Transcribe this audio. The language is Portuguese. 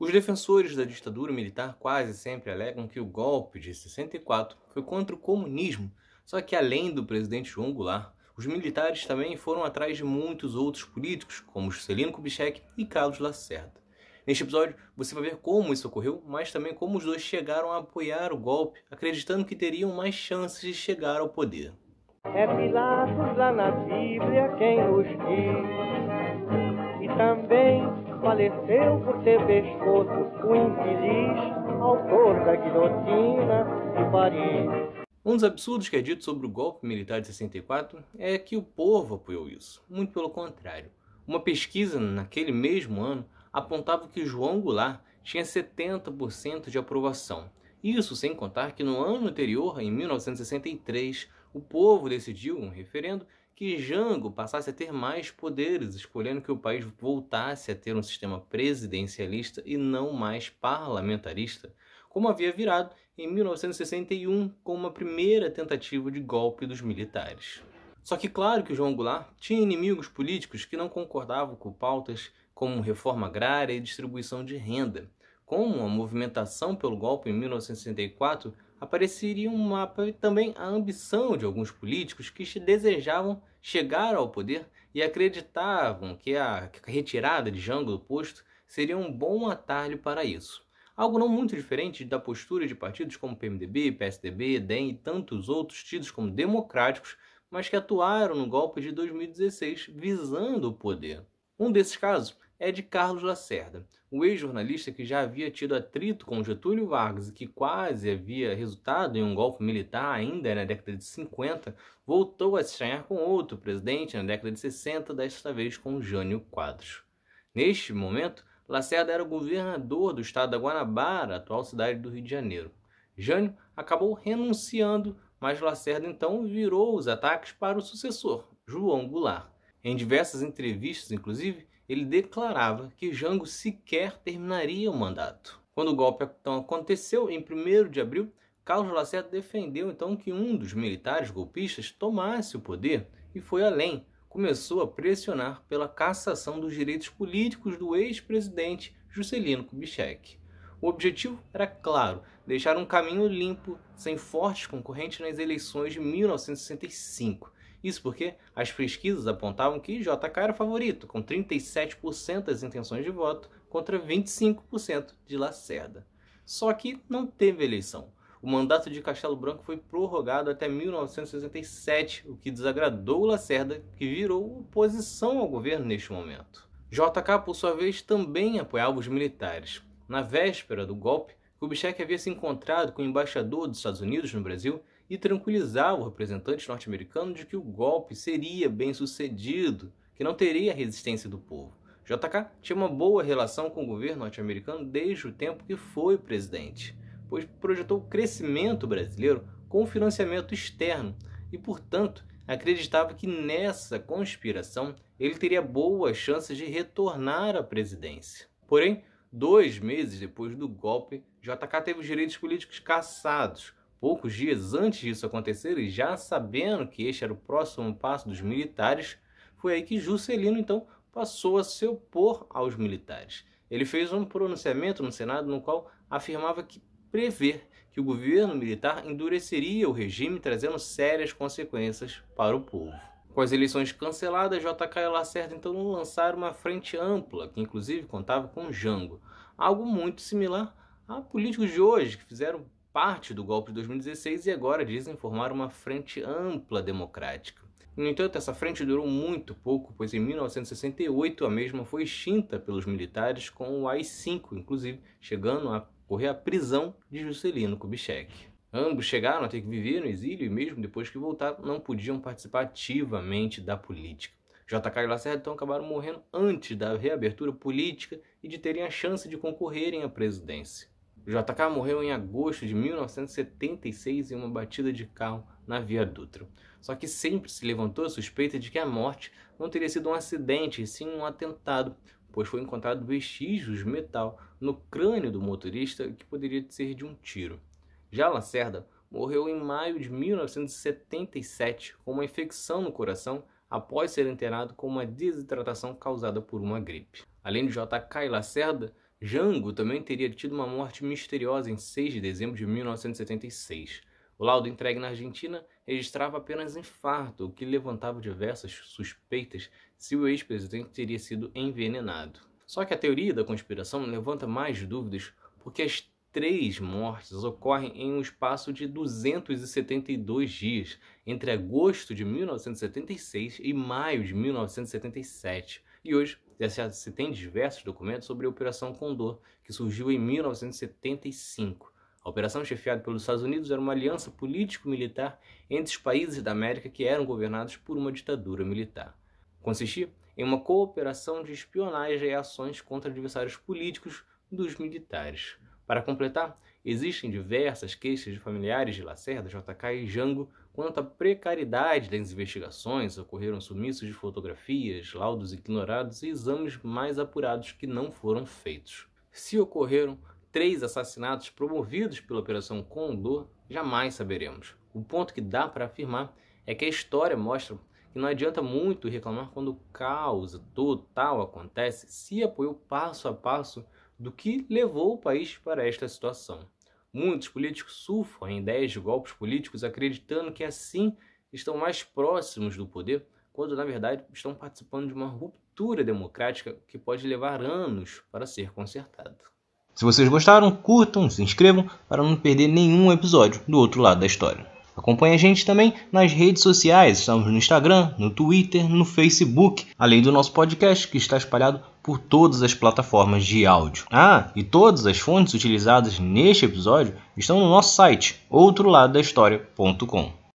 Os defensores da ditadura militar quase sempre alegam que o golpe de 64 foi contra o comunismo, só que além do presidente João Goulart, os militares também foram atrás de muitos outros políticos, como Juscelino Kubitschek e Carlos Lacerda. Neste episódio, você vai ver como isso ocorreu, mas também como os dois chegaram a apoiar o golpe, acreditando que teriam mais chances de chegar ao poder. É Pilatos lá na Bíblia quem diz, e também faleceu por ter pescoço o infeliz autor da guilhotina de Paris. Um dos absurdos que é dito sobre o golpe militar de 64 é que o povo apoiou isso. Muito pelo contrário. Uma pesquisa naquele mesmo ano apontava que João Goulart tinha 70% de aprovação. Isso sem contar que no ano anterior, em 1963, o povo decidiu, um referendo, que Jango passasse a ter mais poderes, escolhendo que o país voltasse a ter um sistema presidencialista e não mais parlamentarista, como havia virado em 1961 com uma primeira tentativa de golpe dos militares. Só que claro que João Goulart tinha inimigos políticos que não concordavam com pautas como reforma agrária e distribuição de renda, com a movimentação pelo golpe em 1964, apareceria um mapa e também a ambição de alguns políticos que desejavam chegar ao poder e acreditavam que a retirada de Jango do posto seria um bom atalho para isso. Algo não muito diferente da postura de partidos como PMDB, PSDB, DEM e tantos outros tidos como democráticos, mas que atuaram no golpe de 2016 visando o poder. Um desses casos é de Carlos Lacerda, o ex-jornalista que já havia tido atrito com Getúlio Vargas e que quase havia resultado em um golpe militar ainda na década de 50, voltou a se estranhar com outro presidente na década de 60, desta vez com Jânio Quadros. Neste momento, Lacerda era governador do estado da Guanabara, atual cidade do Rio de Janeiro. Jânio acabou renunciando, mas Lacerda então virou os ataques para o sucessor, João Goulart. Em diversas entrevistas, inclusive, ele declarava que Jango sequer terminaria o mandato. Quando o golpe então, aconteceu, em 1 de abril, Carlos Lacerda defendeu então que um dos militares golpistas tomasse o poder e foi além. Começou a pressionar pela cassação dos direitos políticos do ex-presidente Juscelino Kubitschek. O objetivo era claro: deixar um caminho limpo, sem fortes concorrentes nas eleições de 1965. Isso porque as pesquisas apontavam que JK era favorito, com 37% das intenções de voto contra 25% de Lacerda. Só que não teve eleição. O mandato de Castelo Branco foi prorrogado até 1967, o que desagradou Lacerda, que virou oposição ao governo neste momento. JK, por sua vez, também apoiava os militares. Na véspera do golpe, Kubitschek havia se encontrado com o embaixador dos Estados Unidos no Brasil e tranquilizava o representante norte-americano de que o golpe seria bem sucedido, que não teria resistência do povo. JK tinha uma boa relação com o governo norte-americano desde o tempo que foi presidente, pois projetou o crescimento brasileiro com financiamento externo e, portanto, acreditava que nessa conspiração ele teria boas chances de retornar à presidência. Porém, dois meses depois do golpe, JK teve os direitos políticos cassados poucos dias antes disso acontecer e já sabendo que este era o próximo passo dos militares, foi aí que Juscelino então passou a se opor aos militares. Ele fez um pronunciamento no Senado no qual afirmava que prever que o governo militar endureceria o regime, trazendo sérias consequências para o povo. Com as eleições canceladas, JK e Lacerda então lançaram uma frente ampla, que inclusive contava com Jango, algo muito similar a políticos de hoje que fizeram parte do golpe de 2016 e agora dizem formar uma frente ampla democrática. No entanto, essa frente durou muito pouco, pois em 1968 a mesma foi extinta pelos militares com o AI-5, inclusive chegando a correr a prisão de Juscelino Kubitschek. Ambos chegaram a ter que viver no exílio e mesmo depois que voltaram não podiam participar ativamente da política. JK e Lacerda então acabaram morrendo antes da reabertura política e de terem a chance de concorrerem à presidência. JK morreu em agosto de 1976 em uma batida de carro na Via Dutra. Só que sempre se levantou a suspeita de que a morte não teria sido um acidente, e sim um atentado, pois foi encontrado vestígios de metal no crânio do motorista que poderia ser de um tiro. Já Lacerda morreu em maio de 1977 com uma infecção no coração após ser internado com uma desidratação causada por uma gripe. Além de JK e Lacerda, Jango também teria tido uma morte misteriosa em 6 de dezembro de 1976. O laudo entregue na Argentina registrava apenas infarto, o que levantava diversas suspeitas se o ex-presidente teria sido envenenado. Só que a teoria da conspiração levanta mais dúvidas porque as três mortes ocorrem em um espaço de 272 dias, entre agosto de 1976 e maio de 1977. E hoje se tem diversos documentos sobre a Operação Condor, que surgiu em 1975. A operação, chefiada pelos Estados Unidos, era uma aliança político-militar entre os países da América que eram governados por uma ditadura militar. Consistia em uma cooperação de espionagem e ações contra adversários políticos dos militares. Para completar, existem diversas queixas de familiares de Lacerda, JK e Jango quanto à precariedade das investigações, ocorreram sumiços de fotografias, laudos ignorados e exames mais apurados que não foram feitos. Se ocorreram três assassinatos promovidos pela Operação Condor, jamais saberemos. O ponto que dá para afirmar é que a história mostra que não adianta muito reclamar quando o caos total acontece se apoiou passo a passo do que levou o país para esta situação. Muitos políticos surfam em ideias de golpes políticos acreditando que assim estão mais próximos do poder, quando na verdade estão participando de uma ruptura democrática que pode levar anos para ser consertada. Se vocês gostaram, curtam, se inscrevam para não perder nenhum episódio do outro lado da história. Acompanhe a gente também nas redes sociais, estamos no Instagram, no Twitter, no Facebook, além do nosso podcast que está espalhado por todas as plataformas de áudio. Ah, e todas as fontes utilizadas neste episódio estão no nosso site outroladodahistoria.com.